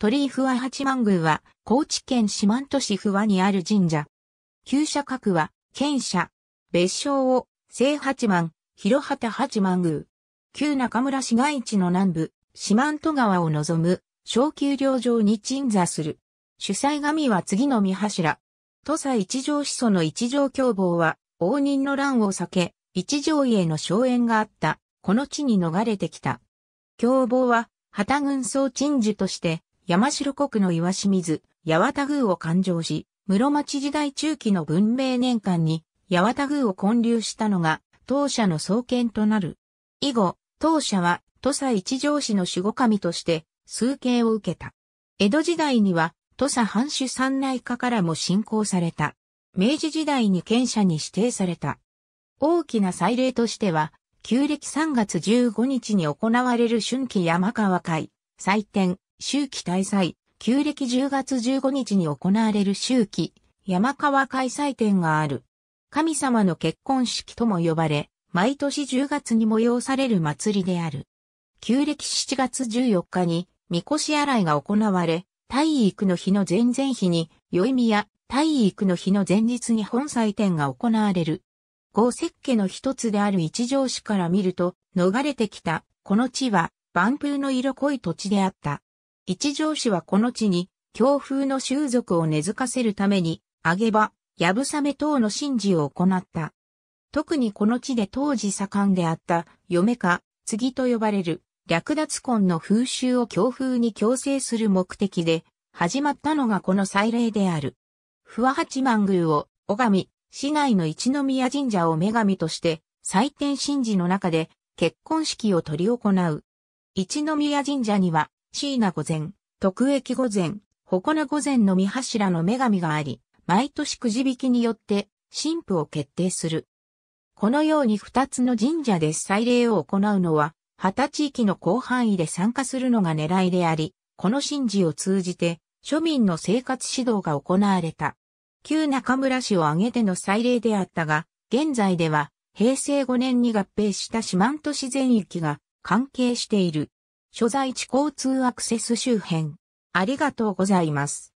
鳥居不和八幡宮は、高知県四万十市不和にある神社。旧社格は、県社。別称を、聖八幡、広畑八幡宮。旧中村市街地の南部、四万十川を望む、小丘陵上に鎮座する。主催神は次の御柱。土佐一条始祖の一条凶暴は、応仁の乱を避け、一条家の荘園があった、この地に逃れてきた。凶暴は、旗軍総鎮守として、山城国の岩清水、八幡宮を勘定し、室町時代中期の文明年間に八幡宮を建立したのが当社の創建となる。以後、当社は土佐一条氏の守護神として数形を受けた。江戸時代には土佐藩主三内家からも信仰された。明治時代に県社に指定された。大きな祭礼としては、旧暦3月15日に行われる春季山川会、祭典、秋季大祭、旧暦10月15日に行われる秋季、山川開催展がある。神様の結婚式とも呼ばれ、毎年10月に催される祭りである。旧暦7月14日に、神輿洗いが行われ、体育の日の前々日に、宵宮、体育の日の前日に本祭典が行われる。豪雪家の一つである一条市から見ると、逃れてきた、この地は、万風の色濃い土地であった。一条氏はこの地に、強風の習俗を根付かせるために、あげ場、やぶさめ等の神事を行った。特にこの地で当時盛んであった、嫁か、継と呼ばれる、略奪婚の風習を強風に強制する目的で、始まったのがこの祭礼である。不破八幡宮を、拝み、市内の一宮神社を女神として、祭典神事の中で、結婚式を取り行う。一宮神社には、椎名御前、徳駅御前、鉾名御前の御柱の女神があり、毎年くじ引きによって、神父を決定する。このように二つの神社で祭礼を行うのは、十地域の広範囲で参加するのが狙いであり、この神事を通じて、庶民の生活指導が行われた。旧中村市を挙げての祭礼であったが、現在では、平成5年に合併した四万都市全域が関係している。所在地交通アクセス周辺。ありがとうございます。